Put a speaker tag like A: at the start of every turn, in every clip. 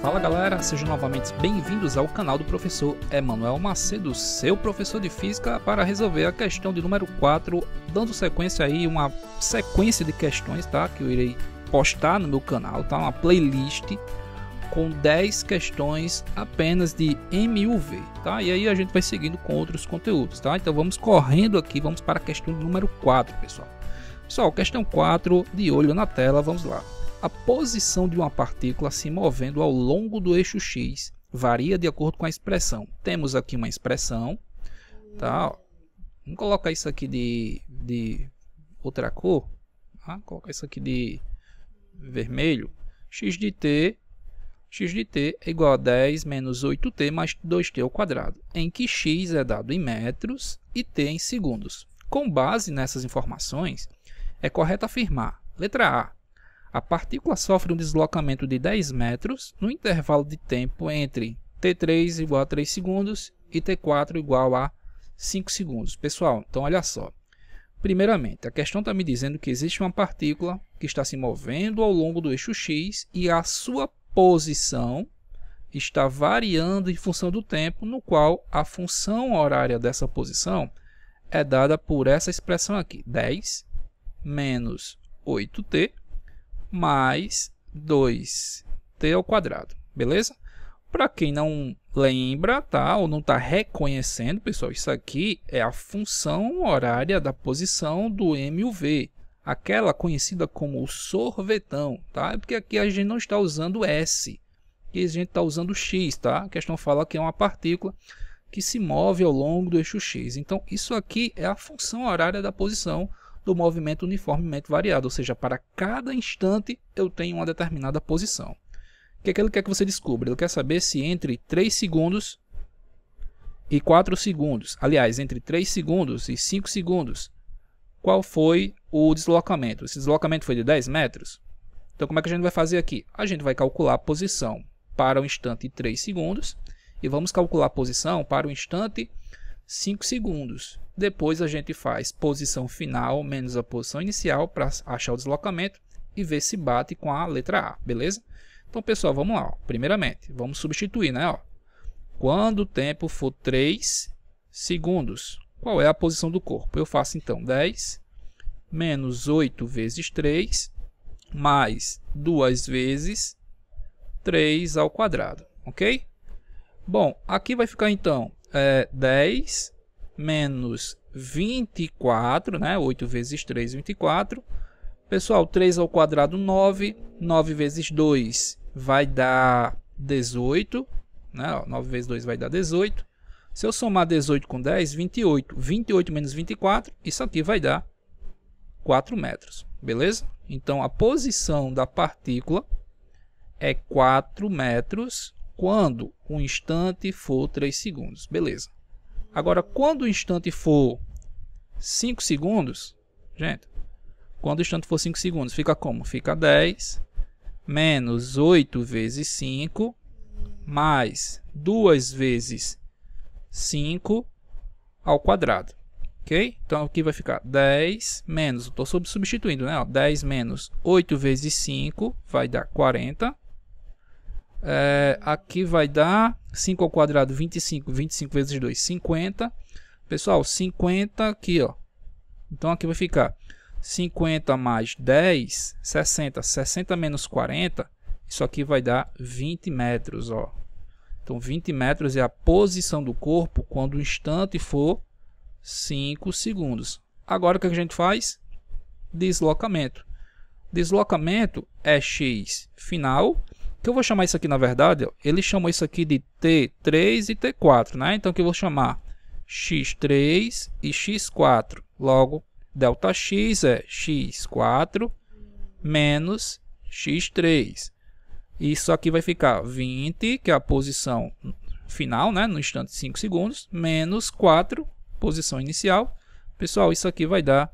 A: Fala galera, sejam novamente bem-vindos ao canal do professor Emanuel Macedo, seu professor de física, para resolver a questão de número 4, dando sequência aí, uma sequência de questões, tá? Que eu irei postar no meu canal, tá? Uma playlist com 10 questões apenas de MUV, tá? E aí a gente vai seguindo com outros conteúdos, tá? Então vamos correndo aqui, vamos para a questão número 4, pessoal. Pessoal, questão 4, de olho na tela, vamos lá. A posição de uma partícula se movendo ao longo do eixo x varia de acordo com a expressão. Temos aqui uma expressão, tá? Vamos colocar isso aqui de, de outra cor, tá? colocar isso aqui de vermelho. x de t, x de t é igual a 10 menos 8t mais 2t ao quadrado, em que x é dado em metros e t em segundos. Com base nessas informações, é correto afirmar, letra A, a partícula sofre um deslocamento de 10 metros no intervalo de tempo entre T3 igual a 3 segundos e T4 igual a 5 segundos. Pessoal, então olha só. Primeiramente, a questão está me dizendo que existe uma partícula que está se movendo ao longo do eixo x e a sua posição está variando em função do tempo, no qual a função horária dessa posição é dada por essa expressão aqui, 10 menos 8t mais 2t ao quadrado, beleza? Para quem não lembra, tá, ou não está reconhecendo, pessoal, isso aqui é a função horária da posição do MUV, aquela conhecida como sorvetão, tá? É porque aqui a gente não está usando S, que a gente está usando X, tá? A questão fala que é uma partícula que se move ao longo do eixo X. Então, isso aqui é a função horária da posição do movimento uniformemente variado, ou seja, para cada instante eu tenho uma determinada posição. O que é que ele quer que você descubra? Ele quer saber se entre 3 segundos e 4 segundos, aliás, entre 3 segundos e 5 segundos, qual foi o deslocamento. Esse deslocamento foi de 10 metros. Então, como é que a gente vai fazer aqui? A gente vai calcular a posição para o instante 3 segundos e vamos calcular a posição para o instante 5 segundos. Depois a gente faz posição final menos a posição inicial para achar o deslocamento e ver se bate com a letra A, beleza? Então, pessoal, vamos lá. Ó. Primeiramente, vamos substituir, né? Ó. Quando o tempo for 3 segundos, qual é a posição do corpo? Eu faço, então, 10 menos 8 vezes 3 mais 2 vezes 3 ao quadrado, ok? Bom, aqui vai ficar, então, é, 10 menos 24, né? 8 vezes 3, 24. Pessoal, 3 ao quadrado, 9. 9 vezes 2 vai dar 18. Né? 9 vezes 2 vai dar 18. Se eu somar 18 com 10, 28. 28 menos 24, isso aqui vai dar 4 metros. Beleza? Então, a posição da partícula é 4 metros quando o instante for 3 segundos. Beleza. Agora, quando o instante for 5 segundos, gente, quando o instante for 5 segundos, fica como? Fica 10 menos 8 vezes 5 mais 2 vezes 5 ao quadrado. Ok? Então aqui vai ficar 10 menos, estou substituindo, né? 10 menos 8 vezes 5 vai dar 40 é, aqui vai dar 5 ao quadrado, 25. 25 vezes 2, 50. Pessoal, 50 aqui, ó. Então aqui vai ficar 50 mais 10, 60. 60 menos 40, isso aqui vai dar 20 metros, ó. Então 20 metros é a posição do corpo quando o instante for 5 segundos. Agora o é que a gente faz? Deslocamento. Deslocamento é x final que eu vou chamar isso aqui, na verdade, ó, ele chamou isso aqui de T3 e T4, né? Então, que eu vou chamar x3 e x4. Logo, Δx é x4 menos x3. Isso aqui vai ficar 20, que é a posição final, né? No instante de 5 segundos, menos 4, posição inicial. Pessoal, isso aqui vai dar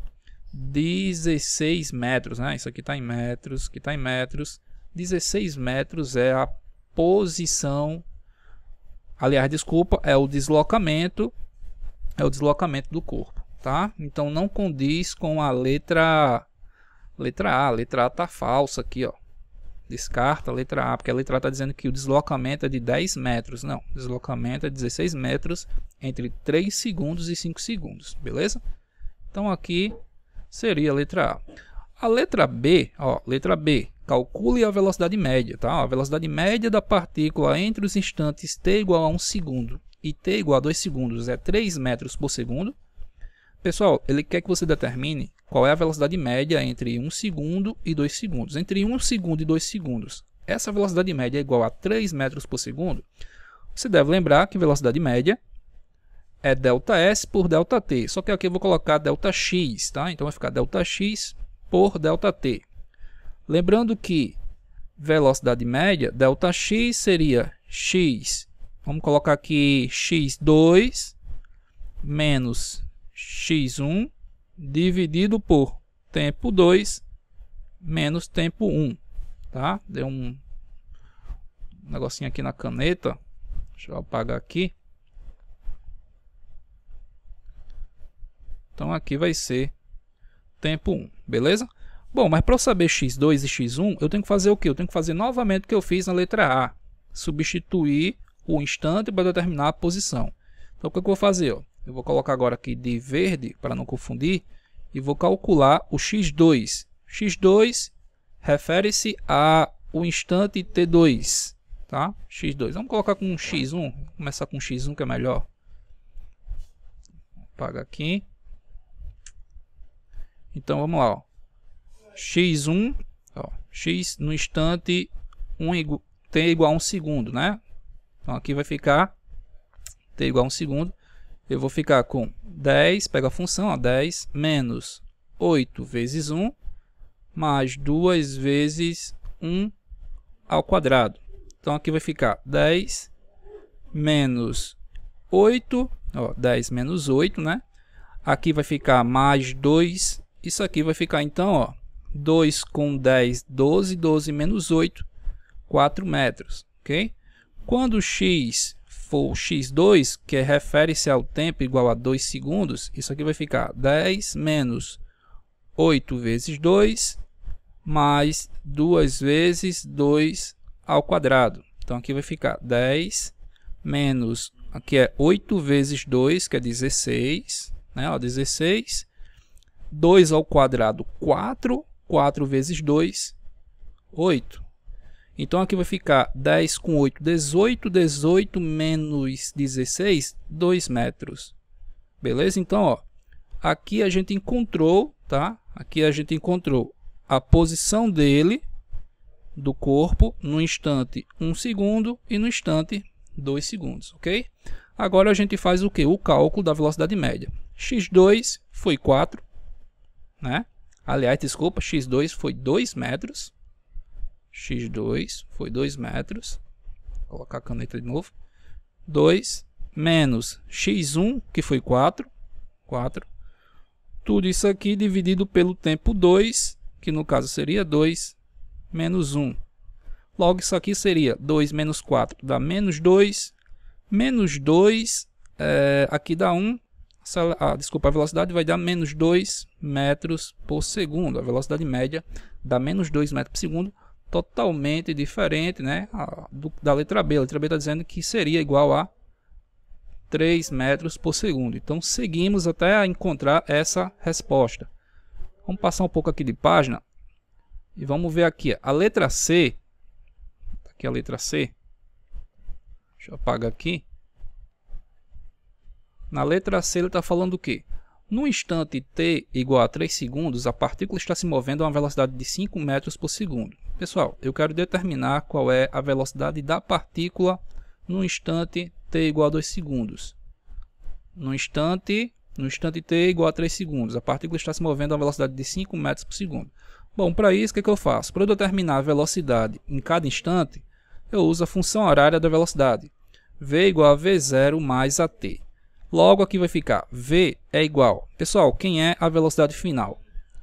A: 16 metros, né? Isso aqui está em metros, aqui está em metros. 16 metros é a posição, aliás, desculpa, é o deslocamento, é o deslocamento do corpo, tá? Então não condiz com a letra letra A, a letra A tá falsa aqui, ó. Descarta a letra A, porque a letra A está dizendo que o deslocamento é de 10 metros. Não, deslocamento é 16 metros entre 3 segundos e 5 segundos, beleza? Então aqui seria a letra A. A letra B, ó, letra B, Calcule a velocidade média, tá? A velocidade média da partícula entre os instantes t igual a 1 segundo e t igual a 2 segundos é 3 metros por segundo. Pessoal, ele quer que você determine qual é a velocidade média entre 1 segundo e 2 segundos. Entre 1 segundo e 2 segundos, essa velocidade média é igual a 3 metros por segundo. Você deve lembrar que velocidade média é ΔS por ΔT. Só que aqui eu vou colocar ΔX, tá? Então vai ficar ΔX por ΔT. Lembrando que velocidade média, ΔX seria x, vamos colocar aqui x2 menos x1 dividido por tempo 2 menos tempo 1, tá? Deu um negocinho aqui na caneta, deixa eu apagar aqui. Então aqui vai ser tempo 1, beleza? Bom, mas para eu saber x2 e x1, eu tenho que fazer o quê? Eu tenho que fazer novamente o que eu fiz na letra A. Substituir o instante para determinar a posição. Então, o que é eu vou fazer? Eu vou colocar agora aqui de verde, para não confundir, e vou calcular o x2. x2 refere-se ao instante t2, tá? x2. Vamos colocar com x1, vou começar com x1 que é melhor. Apaga aqui. Então, vamos lá, ó x1, ó, x no instante 1 um, t é igual a 1 segundo, né? Então aqui vai ficar t é igual a 1 segundo. Eu vou ficar com 10, pega a função, ó, 10 menos 8 vezes 1 mais 2 vezes 1 ao quadrado. Então aqui vai ficar 10 menos 8, ó, 10 menos 8, né? Aqui vai ficar mais 2, isso aqui vai ficar então, ó, 2 com 10, 12, 12 menos 8, 4 metros, ok? Quando x for x2, que refere-se ao tempo igual a 2 segundos, isso aqui vai ficar 10 menos 8 vezes 2, mais 2 vezes 2 ao quadrado. Então, aqui vai ficar 10 menos, aqui é 8 vezes 2, que é 16, né? Ó, 16, 2 ao quadrado, 4, 4 vezes 2, 8. Então aqui vai ficar 10 com 8, 18. 18 menos 16, 2 metros. Beleza? Então, ó, aqui a gente encontrou, tá? Aqui a gente encontrou a posição dele, do corpo, no instante 1 segundo e no instante 2 segundos, ok? Agora a gente faz o que? O cálculo da velocidade média. x2 foi 4, né? Aliás, desculpa, x2 foi 2 metros. x2 foi 2 metros. Vou colocar a caneta de novo. 2 menos x1, que foi 4. 4. Tudo isso aqui dividido pelo tempo 2, que no caso seria 2, menos 1. Logo, isso aqui seria 2 menos 4 dá menos 2. Menos 2 é, eh, aqui dá 1 a, ah, desculpa, a velocidade vai dar menos 2 metros por segundo. A velocidade média dá menos 2 metros por segundo, totalmente diferente né, do, da letra B. A letra B está dizendo que seria igual a 3 metros por segundo. Então seguimos até encontrar essa resposta. Vamos passar um pouco aqui de página e vamos ver aqui. A letra C, tá aqui a letra C, deixa eu apagar aqui. Na letra C ele está falando o quê? No instante t igual a 3 segundos, a partícula está se movendo a uma velocidade de 5 metros por segundo. Pessoal, eu quero determinar qual é a velocidade da partícula no instante t igual a 2 segundos. No instante, no instante t igual a 3 segundos, a partícula está se movendo a uma velocidade de 5 metros por segundo. Bom, para isso, o que, é que eu faço? Para eu determinar a velocidade em cada instante, eu uso a função horária da velocidade. v igual a v0 mais a t. Logo aqui vai ficar v é igual. Pessoal, quem é a velocidade final?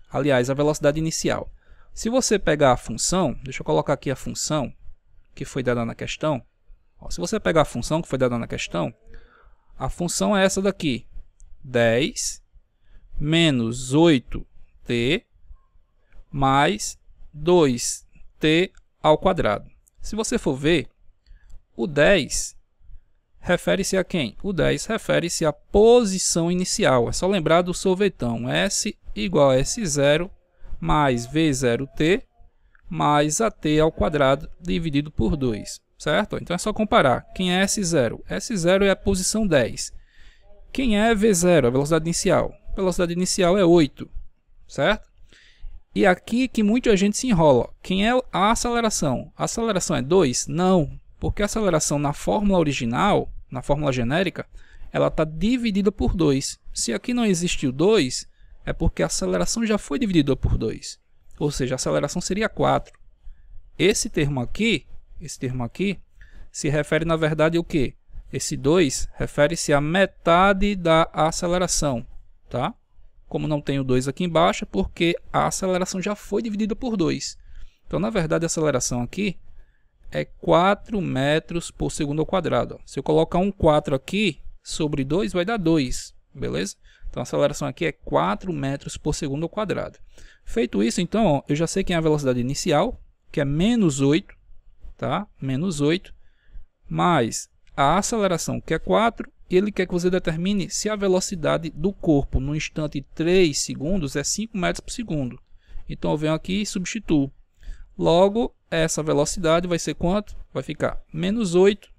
A: Aliás, a velocidade inicial. Se você pegar a função, deixa eu colocar aqui a função que foi dada na questão. Ó, se você pegar a função que foi dada na questão, a função é essa daqui. 10 menos 8t mais 2t ao quadrado. Se você for ver, o 10 refere-se a quem? O 10 refere-se à posição inicial. É só lembrar do sorvetão. S igual a S0 mais V0T mais AT ao quadrado dividido por 2, certo? Então é só comparar. Quem é S0? S0 é a posição 10. Quem é V0? A velocidade inicial. A velocidade inicial é 8, certo? E aqui que muita gente se enrola. Quem é a aceleração? A aceleração é 2? Não. Porque a aceleração na fórmula original, na fórmula genérica, ela está dividida por 2. Se aqui não existiu 2, é porque a aceleração já foi dividida por 2. Ou seja, a aceleração seria 4. Esse termo aqui, esse termo aqui, se refere na verdade ao que? Esse 2 refere-se à metade da aceleração, tá? Como não tem o 2 aqui embaixo, é porque a aceleração já foi dividida por 2. Então, na verdade, a aceleração aqui é 4 metros por segundo ao quadrado. Se eu colocar um 4 aqui, sobre 2 vai dar 2, beleza? Então a aceleração aqui é 4 metros por segundo ao quadrado. Feito isso, então, eu já sei quem é a velocidade inicial, que é menos 8, tá? Menos 8, mais a aceleração, que é 4, e ele quer que você determine se a velocidade do corpo no instante 3 segundos é 5 metros por segundo. Então eu venho aqui e substituo. Logo, essa velocidade vai ser quanto? Vai ficar menos 8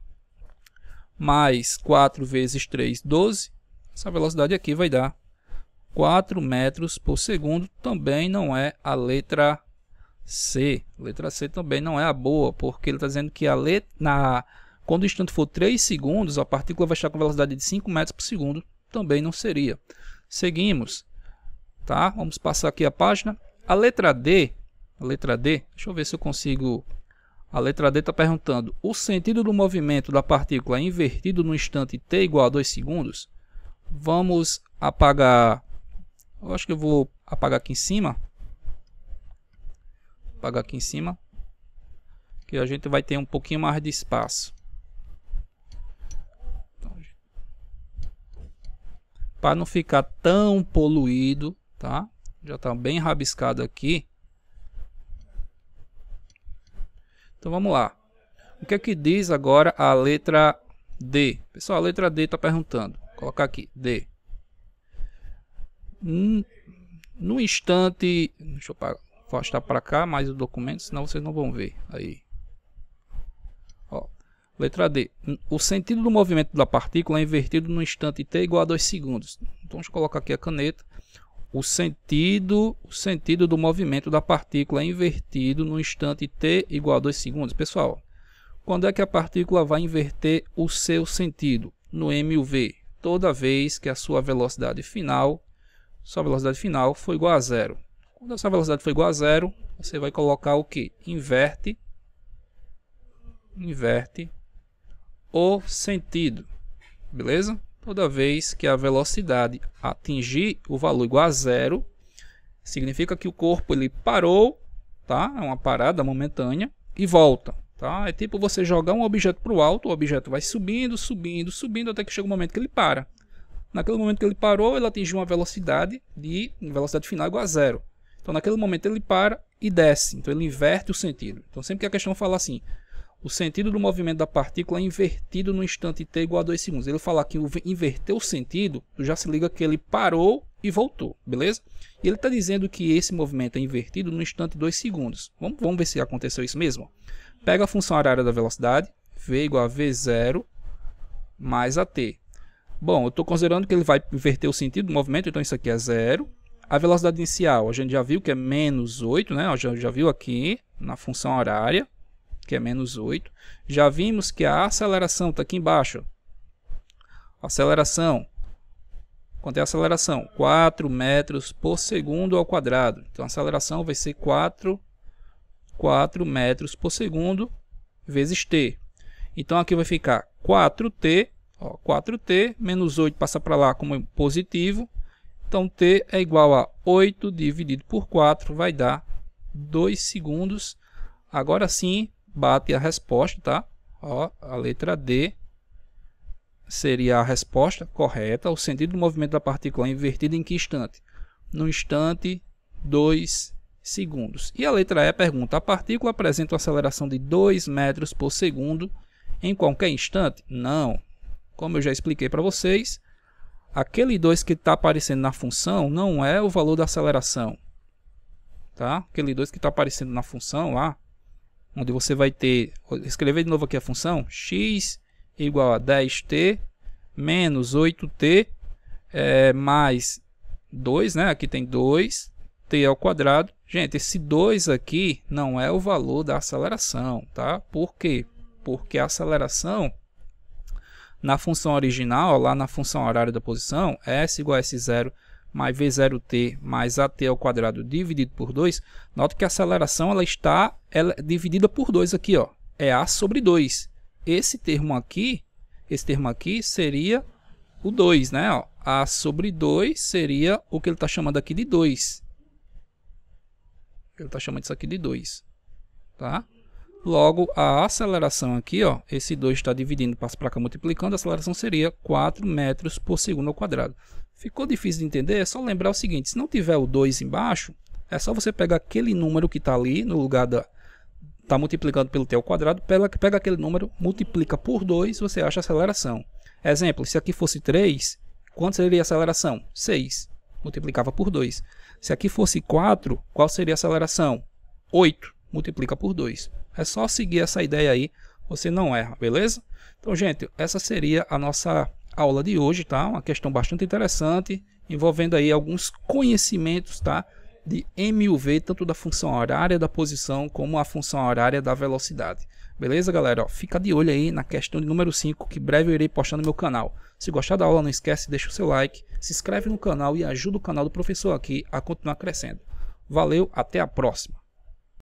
A: mais 4 vezes 3, 12. Essa velocidade aqui vai dar 4 metros por segundo. Também não é a letra C. Letra C também não é a boa, porque ele está dizendo que a letra, na, quando o instante for 3 segundos, a partícula vai estar com velocidade de 5 metros por segundo. Também não seria. Seguimos. Tá? Vamos passar aqui a página. A letra D a letra D, deixa eu ver se eu consigo. A letra D está perguntando: o sentido do movimento da partícula invertido no instante t igual a 2 segundos? Vamos apagar. Eu acho que eu vou apagar aqui em cima. Apagar aqui em cima. Que a gente vai ter um pouquinho mais de espaço. Então, para não ficar tão poluído, tá? Já está bem rabiscado aqui. Então vamos lá. O que é que diz agora a letra D? Pessoal, a letra D está perguntando. Vou colocar aqui, D. No instante... Deixa eu afastar para cá mais o documento, senão vocês não vão ver. Aí. Ó, letra D. O sentido do movimento da partícula é invertido no instante t igual a 2 segundos. Então, deixa eu colocar aqui a caneta o sentido, o sentido do movimento da partícula é invertido no instante t igual a 2 segundos. Pessoal, quando é que a partícula vai inverter o seu sentido? No MUV, toda vez que a sua velocidade final, sua velocidade final foi igual a zero. Quando a sua velocidade foi igual a zero, você vai colocar o que? Inverte, inverte o sentido, beleza? Toda vez que a velocidade atingir o valor igual a zero, significa que o corpo ele parou, tá? É uma parada momentânea e volta, tá? É tipo você jogar um objeto para o alto, o objeto vai subindo, subindo, subindo até que chega o um momento que ele para. Naquele momento que ele parou, ele atingiu uma velocidade de velocidade final igual a zero. Então naquele momento ele para e desce. Então ele inverte o sentido. Então sempre que a questão fala assim, o sentido do movimento da partícula é invertido no instante t igual a 2 segundos. Ele falar que inverteu o sentido, tu já se liga que ele parou e voltou, beleza? E ele está dizendo que esse movimento é invertido no instante 2 segundos. Vamos, vamos ver se aconteceu isso mesmo. Pega a função horária da velocidade, v igual a v0 mais a t. Bom, eu estou considerando que ele vai inverter o sentido do movimento, então isso aqui é zero. A velocidade inicial, a gente já viu que é menos 8, né? gente já viu aqui na função horária, que é menos 8. Já vimos que a aceleração está aqui embaixo. Aceleração. Quanto é a aceleração? 4 metros por segundo ao quadrado. Então, a aceleração vai ser 4, 4 metros por segundo vezes t. Então, aqui vai ficar 4t, 4t, menos 8 passa para lá como positivo. Então, t é igual a 8 dividido por 4, vai dar 2 segundos. Agora sim, bate a resposta, tá? Ó, a letra D seria a resposta correta. O sentido do movimento da partícula é invertido em que instante? No instante 2 segundos. E a letra E é pergunta: a partícula apresenta uma aceleração de 2 metros por segundo em qualquer instante? Não. Como eu já expliquei para vocês, aquele 2 que está aparecendo na função não é o valor da aceleração. Tá? Aquele 2 que está aparecendo na função lá onde você vai ter, escrever de novo aqui a função, x igual a 10t menos 8t é, mais 2, né? Aqui tem 2, t ao quadrado. Gente, esse 2 aqui não é o valor da aceleração, tá? Por quê? Porque a aceleração na função original, lá na função horária da posição, s igual a s0 mais v0t mais at ao quadrado dividido por 2, nota que a aceleração ela está ela é dividida por 2 aqui, ó. É A sobre 2. Esse termo aqui, esse termo aqui seria o 2, né? Ó, A sobre 2 seria o que ele está chamando aqui de 2. Ele está chamando isso aqui de 2, tá? Logo, a aceleração aqui, ó, esse 2 está dividindo passa para cá multiplicando, a aceleração seria 4 metros por segundo ao quadrado. Ficou difícil de entender? É só lembrar o seguinte, se não tiver o 2 embaixo, é só você pegar aquele número que está ali no lugar da, está multiplicando pelo t ao quadrado, pega, pega aquele número, multiplica por 2, você acha a aceleração. Exemplo, se aqui fosse 3, quanto seria a aceleração? 6. Multiplicava por 2. Se aqui fosse 4, qual seria a aceleração? 8. Multiplica por 2. É só seguir essa ideia aí, você não erra, beleza? Então, gente, essa seria a nossa aula de hoje, tá? Uma questão bastante interessante, envolvendo aí alguns conhecimentos, tá? de MUV, tanto da função horária da posição como a função horária da velocidade. Beleza, galera? Ó, fica de olho aí na questão de número 5, que breve eu irei postar no meu canal. Se gostar da aula, não esquece, deixa o seu like, se inscreve no canal e ajuda o canal do professor aqui a continuar crescendo. Valeu, até a próxima!